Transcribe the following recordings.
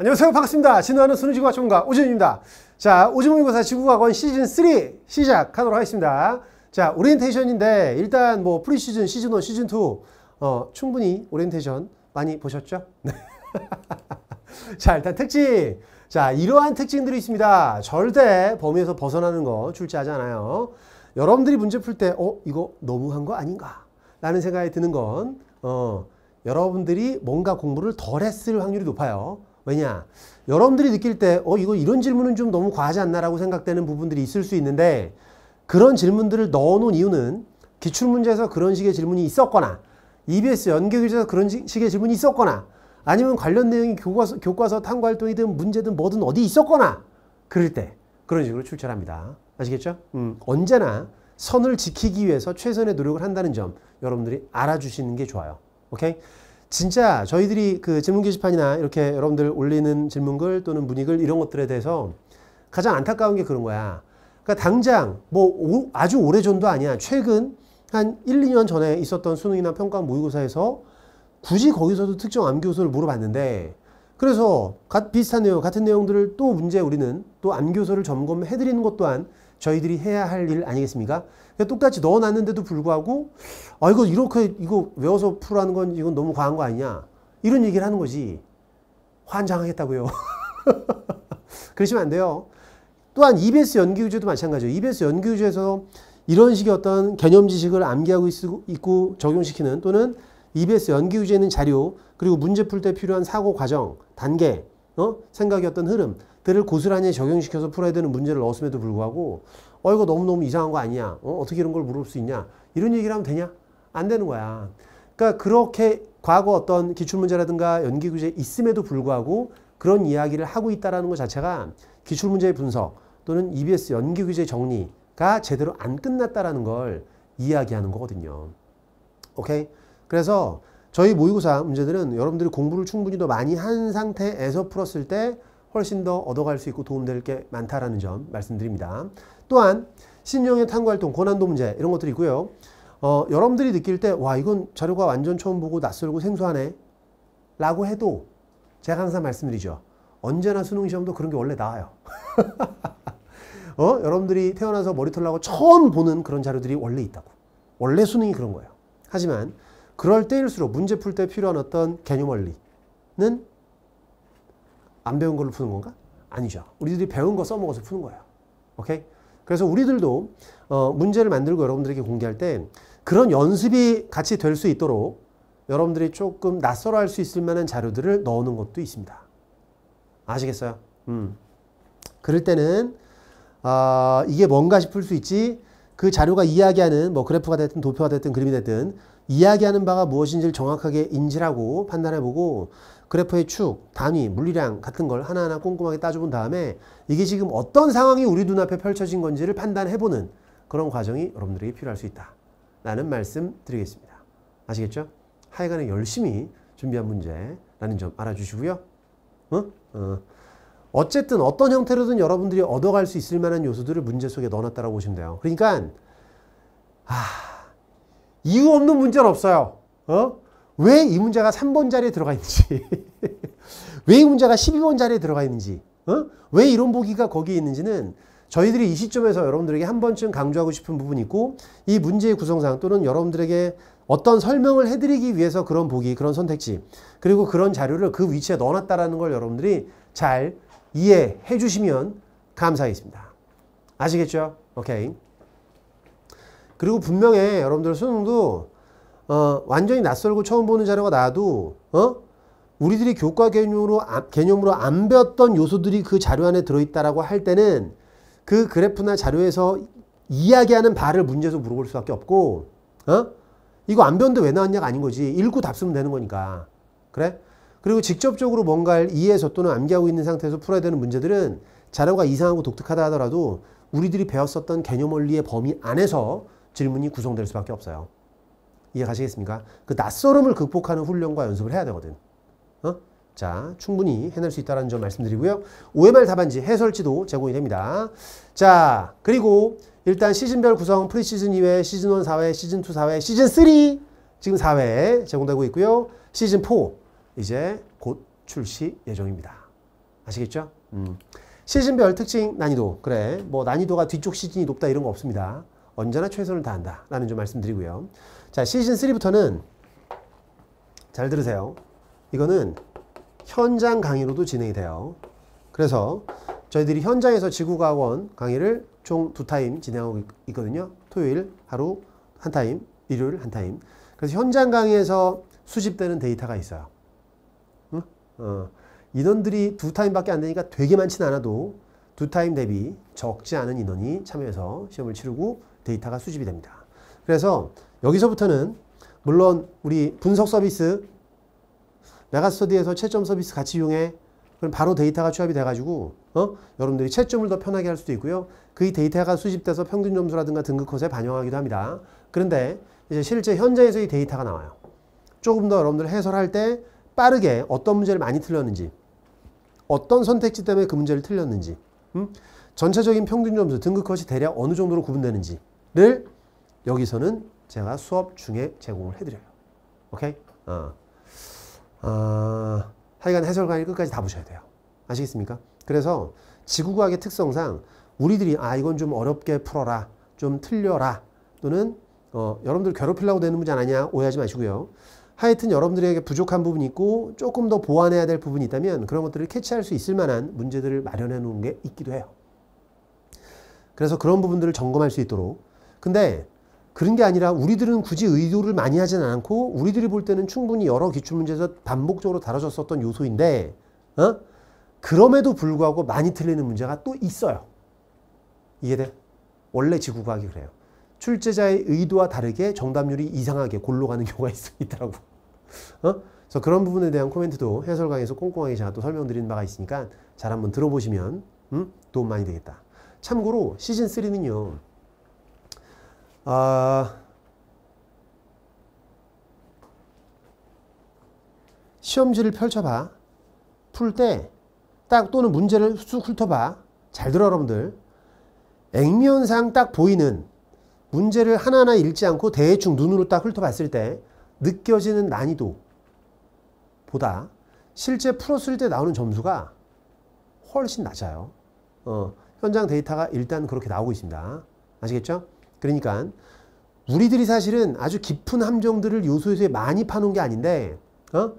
안녕하세요. 반갑습니다. 진화는 수능지구학 전문가 오준입니다. 자, 오준모의고사 지구학원 시즌3 시작하도록 하겠습니다. 자, 오리엔테이션인데 일단 뭐 프리시즌, 시즌1, 시즌2 어, 충분히 오리엔테이션 많이 보셨죠? 네. 자, 일단 특징. 자, 이러한 특징들이 있습니다. 절대 범위에서 벗어나는 거 출제하지 않아요. 여러분들이 문제 풀 때, 어, 이거 너무한 거 아닌가? 라는 생각이 드는 건, 어, 여러분들이 뭔가 공부를 덜 했을 확률이 높아요. 왜냐? 여러분들이 느낄 때, 어, 이거 이런 질문은 좀 너무 과하지 않나라고 생각되는 부분들이 있을 수 있는데, 그런 질문들을 넣어놓은 이유는 기출문제에서 그런 식의 질문이 있었거나, EBS 연계교재에서 그런 식의 질문이 있었거나, 아니면 관련 내용이 교과서, 교과서 탐구활동이든 문제든 뭐든 어디 있었거나, 그럴 때, 그런 식으로 출처합니다. 아시겠죠? 음, 언제나 선을 지키기 위해서 최선의 노력을 한다는 점, 여러분들이 알아주시는 게 좋아요. 오케이? 진짜 저희들이 그 질문 게시판이나 이렇게 여러분들 올리는 질문글 또는 문의글 이런 것들에 대해서 가장 안타까운 게 그런 거야. 그러니까 당장 뭐 오, 아주 오래 전도 아니야. 최근 한 1, 2년 전에 있었던 수능이나 평가 모의고사에서 굳이 거기서도 특정 암교수를 물어봤는데 그래서 비슷한 내용, 같은 내용들을 또 문제 우리는 또암교수를 점검해 드리는 것 또한 저희들이 해야 할 일 아니겠습니까? 그러니까 똑같이 넣어놨는데도 불구하고 아 이거 이렇게 이거 외워서 풀라는 건 이건 너무 과한 거 아니냐 이런 얘기를 하는 거지 환장하겠다고요. 그러시면 안 돼요. 또한 EBS 연기유제도 마찬가지예요. EBS 연기유제에서 이런 식의 어떤 개념 지식을 암기하고 있고 적용시키는 또는 EBS 연기유제는 자료 그리고 문제 풀 때 필요한 사고 과정 단계 어? 생각의 어떤 흐름 들을 고스란히 적용시켜서 풀어야 되는 문제를 넣었음에도 불구하고 어 이거 너무너무 이상한 거 아니야 어, 떻게 이런 걸 물을 수 있냐 이런 얘기를 하면 되냐 안 되는 거야 그러니까 그렇게 과거 어떤 기출문제라든가 연기구제 있음에도 불구하고 그런 이야기를 하고 있다는 것 자체가 기출문제의 분석 또는 EBS 연기구제 정리가 제대로 안 끝났다는 걸 이야기하는 거거든요 오케이 그래서 저희 모의고사 문제들은 여러분들이 공부를 충분히 더 많이 한 상태에서 풀었을 때 훨씬 더 얻어갈 수 있고 도움될 게 많다라는 점 말씀드립니다. 또한 신용의 탐구활동, 고난도 문제 이런 것들이 있고요. 어, 여러분들이 느낄 때 와 이건 자료가 완전 처음 보고 낯설고 생소하네 라고 해도 제가 항상 말씀드리죠. 언제나 수능 시험도 그런 게 원래 나와요. 어? 여러분들이 태어나서 머리털 나고 처음 보는 그런 자료들이 원래 있다고. 원래 수능이 그런 거예요. 하지만 그럴 때일수록 문제 풀 때 필요한 어떤 개념 원리는 안 배운 걸로 푸는 건가? 아니죠. 우리들이 배운 거 써먹어서 푸는 거예요. 오케이? 그래서 우리들도 어, 문제를 만들고 여러분들에게 공개할 때 그런 연습이 같이 될 수 있도록 여러분들이 조금 낯설어 할 수 있을 만한 자료들을 넣어 것도 있습니다. 아시겠어요? 음. 그럴 때는 어, 이게 뭔가 싶을 수 있지 그 자료가 이야기하는 뭐 그래프가 됐든 도표가 됐든 그림이 됐든 이야기하는 바가 무엇인지를 정확하게 인지하고 판단해보고 그래프의 축, 단위, 물리량 같은 걸 하나하나 꼼꼼하게 따져본 다음에 이게 지금 어떤 상황이 우리 눈앞에 펼쳐진 건지를 판단해보는 그런 과정이 여러분들에게 필요할 수 있다. 라는 말씀 드리겠습니다. 아시겠죠? 하여간에 열심히 준비한 문제라는 점 알아주시고요. 어? 어. 어쨌든 어떤 형태로든 여러분들이 얻어갈 수 있을 만한 요소들을 문제 속에 넣어놨다라고 보시면 돼요. 그러니까 아, 이유 없는 문제는 없어요. 어? 왜이 문제가 3번 자리에 들어가 있는지, 왜 이 문제가 12번 자리에 들어가 있는지, 어? 왜 이런 보기가 거기에 있는지는 저희들이 이 시점에서 여러분들에게 한 번쯤 강조하고 싶은 부분이 있고 이 문제의 구성상 또는 여러분들에게 어떤 설명을 해드리기 위해서 그런 보기, 그런 선택지 그리고 그런 자료를 그 위치에 넣어놨다라는 걸 여러분들이 잘 이해해 주시면 감사하겠습니다. 아시겠죠? 오케이. 그리고 분명히 여러분들 수능도 어, 완전히 낯설고 처음 보는 자료가 나도 어? 우리들이 교과 개념으로 개념으로 안 배웠던 요소들이 그 자료 안에 들어있다라고 할 때는 그 그래프나 자료에서 이야기하는 바를 문제에서 물어볼 수밖에 없고 어? 이거 안배운데왜 나왔냐가 아닌 거지 읽고 답 쓰면 되는 거니까 그래? 그리고 직접적으로 뭔가를 이해해서 또는 암기하고 있는 상태에서 풀어야 되는 문제들은 자료가 이상하고 독특하다 하더라도 우리들이 배웠었던 개념 원리의 범위 안에서 질문이 구성될 수밖에 없어요. 이해 가시겠습니까? 그 낯설음을 극복하는 훈련과 연습을 해야 되거든. 어? 자, 충분히 해낼 수 있다는 점 말씀드리고요. OMR 답안지 해설지도 제공이 됩니다. 자, 그리고 일단 시즌별 구성 프리시즌 2회, 시즌 1 4회, 시즌 2 4회, 시즌 3 지금 4회 제공되고 있고요. 시즌 4 이제 곧 출시 예정입니다. 아시겠죠? 음. 시즌별 특징 난이도 그래 뭐 난이도가 뒤쪽 시즌이 높다 이런 거 없습니다. 언제나 최선을 다한다 라는 좀 말씀드리고요. 자, 시즌 3부터는 잘 들으세요. 이거는 현장 강의로도 진행이 돼요. 그래서 저희들이 현장에서 지구과학원 강의를 총 두 타임 진행하고 있거든요. 토요일 하루 한 타임, 일요일 한 타임. 그래서 현장 강의에서 수집되는 데이터가 있어요. 응? 어, 인원들이 두 타임밖에 안 되니까 되게 많진 않아도 두 타임 대비 적지 않은 인원이 참여해서 시험을 치르고 데이터가 수집이 됩니다. 그래서 여기서부터는 물론 우리 분석 서비스 메가스터디에서 채점 서비스 같이 이용해 그럼 바로 데이터가 취합이 돼가지고 어? 여러분들이 채점을 더 편하게 할 수도 있고요. 그 데이터가 수집돼서 평균 점수라든가 등급 컷에 반영하기도 합니다. 그런데 이제 실제 현장에서 이 데이터가 나와요. 조금 더 여러분들 해설할 때 빠르게 어떤 문제를 많이 틀렸는지 어떤 선택지 때문에 그 문제를 틀렸는지 음? 전체적인 평균 점수 등급 컷이 대략 어느 정도로 구분되는지를 여기서는 제가 수업 중에 제공을 해드려요. 오케이? 어. 어, 하여간 해설 강의 끝까지 다 보셔야 돼요. 아시겠습니까? 그래서 지구과학의 특성상 우리들이 아 이건 좀 어렵게 풀어라, 좀 틀려라 또는 어, 여러분들 괴롭히려고 되는 문제 아니냐 오해하지 마시고요. 하여튼 여러분들에게 부족한 부분이 있고 조금 더 보완해야 될 부분이 있다면 그런 것들을 캐치할 수 있을 만한 문제들을 마련해 놓은 게 있기도 해요. 그래서 그런 부분들을 점검할 수 있도록 근데 그런 게 아니라 우리들은 굳이 의도를 많이 하진 않고 우리들이 볼 때는 충분히 여러 기출 문제에서 반복적으로 다뤄졌었던 요소인데 어? 그럼에도 불구하고 많이 틀리는 문제가 또 있어요. 이해돼? 원래 지구과학이 그래요. 출제자의 의도와 다르게 정답률이 이상하게 골로 가는 경우가 있, 있더라고. 어? 그래서 그런 부분에 대한 코멘트도 해설강에서 꼼꼼하게 제가 또 설명드린 바가 있으니까 잘 한번 들어보시면 음? 도움 많이 되겠다. 참고로 시즌3는요. 아, 시험지를 펼쳐봐. 풀 때 딱 또는 문제를 쑥 훑어봐. 잘 들어 여러분들. 액면상 딱 보이는 문제를 하나하나 읽지 않고 대충 눈으로 딱 훑어봤을 때 느껴지는 난이도 보다 실제 풀었을 때 나오는 점수가 훨씬 낮아요. 어, 현장 데이터가 일단 그렇게 나오고 있습니다. 아시겠죠? 그러니까 우리들이 사실은 아주 깊은 함정들을 요소에서 많이 파놓은 게 아닌데 어?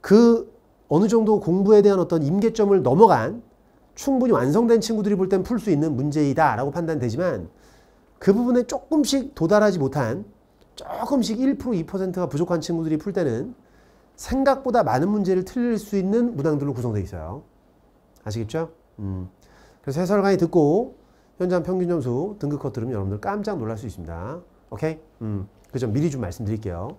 그 어느 정도 공부에 대한 어떤 임계점을 넘어간 충분히 완성된 친구들이 볼 땐 풀 수 있는 문제이다 라고 판단되지만 그 부분에 조금씩 도달하지 못한 조금씩 1% 2%가 부족한 친구들이 풀 때는 생각보다 많은 문제를 틀릴 수 있는 문항들로 구성되어 있어요. 아시겠죠? 음. 그래서 해설관이 듣고 현장 평균 점수 등급컷 들으면 여러분들 깜짝 놀랄 수 있습니다. 오케이? 음, 그점 미리 좀 말씀드릴게요.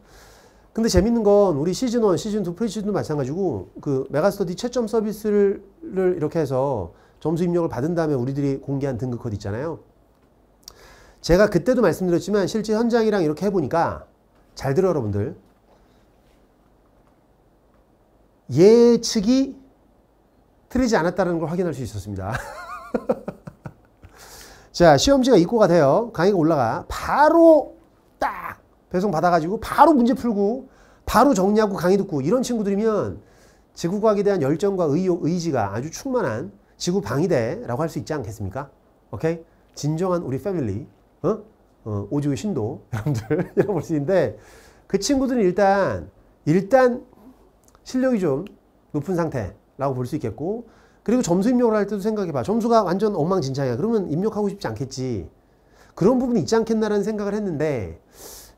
근데 재밌는 건 우리 시즌 1, 시즌 2, 프리시즌도 마찬가지고 그 메가스터디 채점 서비스를 이렇게 해서 점수 입력을 받은 다음에 우리들이 공개한 등급컷 있잖아요. 제가 그때도 말씀드렸지만 실제 현장이랑 이렇게 해보니까 잘 들어 여러분들 예측이 틀리지 않았다는 걸 확인할 수 있었습니다. 자, 시험지가 입고가 돼요. 강의가 올라가. 바로 딱 배송 받아가지고 바로 문제 풀고 바로 정리하고 강의 듣고 이런 친구들이면 지구과학에 대한 열정과 의욕, 의지가 아주 충만한 지구 방위대라고 할 수 있지 않겠습니까? 오케이? 진정한 우리 패밀리, 어? 어 오지우 신도, 여러분들, 이런 볼수 있는데, 그 친구들은 일단, 일단 실력이 좀 높은 상태라고 볼 수 있겠고, 그리고 점수 입력을 할 때도 생각해봐. 점수가 완전 엉망진창이야. 그러면 입력하고 싶지 않겠지. 그런 부분이 있지 않겠나라는 생각을 했는데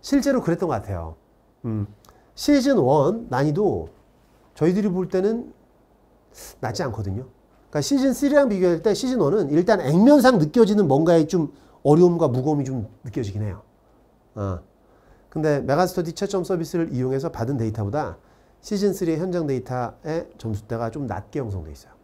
실제로 그랬던 것 같아요. 음. 시즌 1 난이도 저희들이 볼 때는 낮지 않거든요. 그러니까 시즌 3랑 비교할 때 시즌 1은 일단 액면상 느껴지는 뭔가의 좀 어려움과 무거움이 좀 느껴지긴 해요. 어. 근데 메가스터디 채점 서비스를 이용해서 받은 데이터보다 시즌3의 현장 데이터의 점수대가 좀 낮게 형성돼 있어요.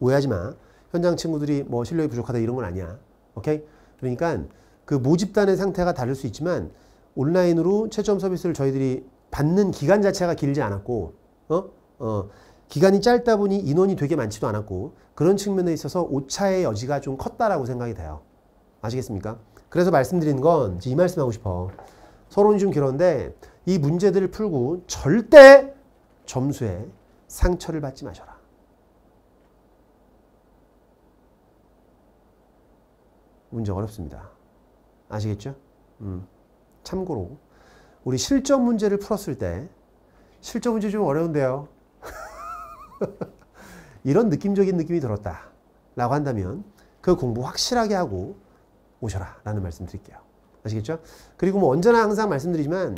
오해하지 마. 현장 친구들이 뭐 실력이 부족하다 이런 건 아니야. 오케이? 그러니까 그 모집단의 상태가 다를 수 있지만 온라인으로 채점 서비스를 저희들이 받는 기간 자체가 길지 않았고 어? 어, 기간이 짧다 보니 인원이 되게 많지도 않았고 그런 측면에 있어서 오차의 여지가 좀 컸다라고 생각이 돼요. 아시겠습니까? 그래서 말씀드린 건 이 말씀하고 싶어. 서론이 좀 길었는데 이 문제들을 풀고 절대 점수에 상처를 받지 마셔라. 문제가 어렵습니다. 아시겠죠? 음. 참고로 우리 실전 문제를 풀었을 때 실전 문제 좀 어려운데요. 이런 느낌적인 느낌이 들었다. 라고 한다면 그 공부 확실하게 하고 오셔라. 라는 말씀 드릴게요. 아시겠죠? 그리고 뭐 언제나 항상 말씀드리지만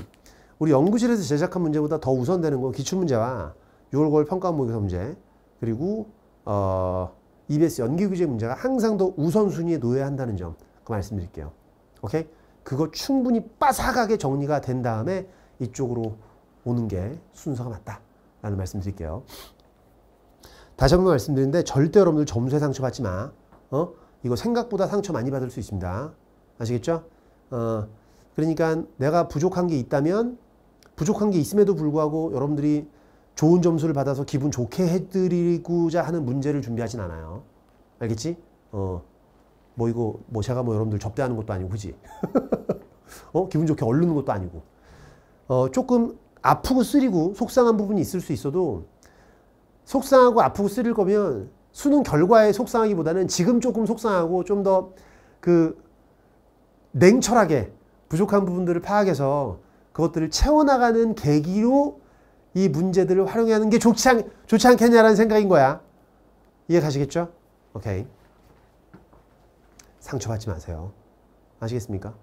우리 연구실에서 제작한 문제보다 더 우선되는 건 기출문제와 6월 9월 평가 모의고사 문제 그리고 어 EBS 연기 규제 문제가 항상 더 우선순위에 놓여야 한다는 점 그 말씀드릴게요. 오케이? 그거 충분히 빠삭하게 정리가 된 다음에 이쪽으로 오는 게 순서가 맞다라는 말씀 드릴게요. 다시 한 번 말씀드리는데 절대 여러분들 점수에 상처받지 마. 어? 이거 생각보다 상처 많이 받을 수 있습니다. 아시겠죠? 어, 그러니까 내가 부족한 게 있다면 부족한 게 있음에도 불구하고 여러분들이 좋은 점수를 받아서 기분 좋게 해드리고자 하는 문제를 준비하진 않아요. 알겠지? 어, 뭐 이거 뭐 제가 뭐 여러분들 접대하는 것도 아니고 그지? 어, 기분 좋게 얼르는 것도 아니고 어, 조금 아프고 쓰리고 속상한 부분이 있을 수 있어도 속상하고 아프고 쓰릴 거면 수능 결과에 속상하기보다는 지금 조금 속상하고 좀 더 그 냉철하게 부족한 부분들을 파악해서 그것들을 채워나가는 계기로 이 문제들을 활용하는 게 좋지, 않, 좋지 않겠냐라는 생각인 거야. 이해 가시겠죠? 오케이. 상처받지 마세요. 아시겠습니까?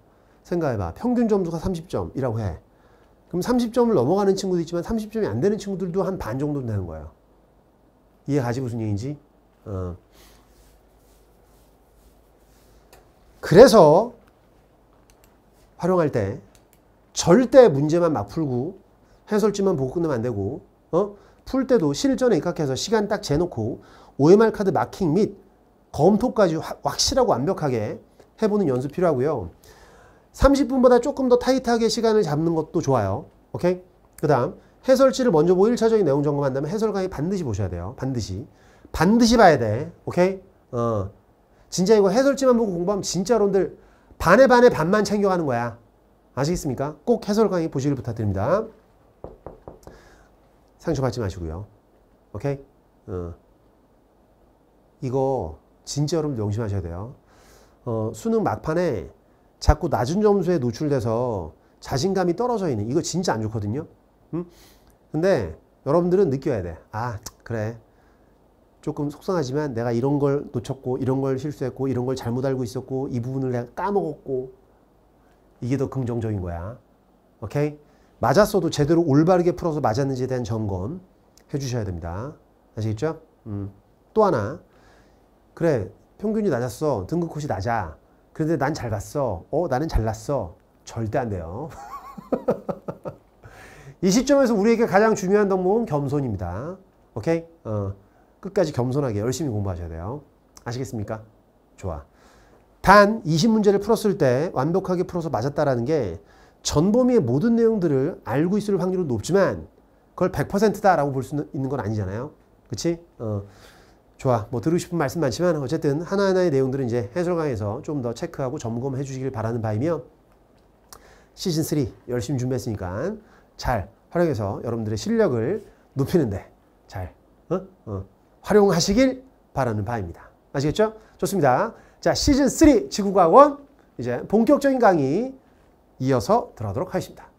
생각해봐. 평균 점수가 30점이라고 해. 그럼 30점을 넘어가는 친구도 있지만 30점이 안 되는 친구들도 한 반 정도 되는 거예요. 이해 가지 무슨 얘기인지? 어. 그래서 활용할 때 절대 문제만 막 풀고 해설지만 보고 끝내면 안 되고 어? 풀 때도 실전에 입각해서 시간 딱 재놓고 OMR 카드 마킹 및 검토까지 화, 확실하고 완벽하게 해보는 연습 필요하고요. 30분보다 조금 더 타이트하게 시간을 잡는 것도 좋아요. 오케이? 그 다음 해설지를 먼저 보고 뭐 1차적인 내용 점검한 다면 해설 강의 반드시 보셔야 돼요. 반드시. 반드시 봐야 돼. 오케이? 어. 진짜 이거 해설지만 보고 공부하면 진짜 로러분들 반에 반에 반만 챙겨가는 거야. 아시겠습니까? 꼭 해설 강의 보시길 부탁드립니다. 상처받지 마시고요. 오케이? 어. 이거 진짜 여러분 명심하셔야 돼요. 어, 수능 막판에 자꾸 낮은 점수에 노출돼서 자신감이 떨어져 있는 이거 진짜 안 좋거든요. 음? 근데 여러분들은 느껴야 돼. 아 그래 조금 속상하지만 내가 이런 걸 놓쳤고 이런 걸 실수했고 이런 걸 잘못 알고 있었고 이 부분을 내가 까먹었고 이게 더 긍정적인 거야. 오케이? 맞았어도 제대로 올바르게 풀어서 맞았는지에 대한 점검 해주셔야 됩니다. 아시겠죠? 음. 또 하나 그래 평균이 낮았어 등급컷이 낮아 그런데 난잘 봤어 어 나는 잘났어 절대 안 돼요 이 시점에서 우리에게 가장 중요한 덕목은 겸손입니다 오케이 어, 끝까지 겸손하게 열심히 공부하셔야 돼요 아시겠습니까 좋아 단 20문제를 풀었을 때 완벽하게 풀어서 맞았다라는 게 전범위의 모든 내용들을 알고 있을 확률은 높지만 그걸 100%다라고 볼 수 있는 건 아니잖아요. 그치? 어, 좋아. 뭐 들으고 싶은 말씀 많지만 어쨌든 하나하나의 내용들은 이제 해설강에서 좀 더 체크하고 점검해 주시길 바라는 바이며 시즌3 열심히 준비했으니까 잘 활용해서 여러분들의 실력을 높이는데 잘 어? 어, 활용하시길 바라는 바입니다. 아시겠죠? 좋습니다. 자, 시즌3 지구과원 학 이제 본격적인 강의 이어서 들어가도록 하겠습니다.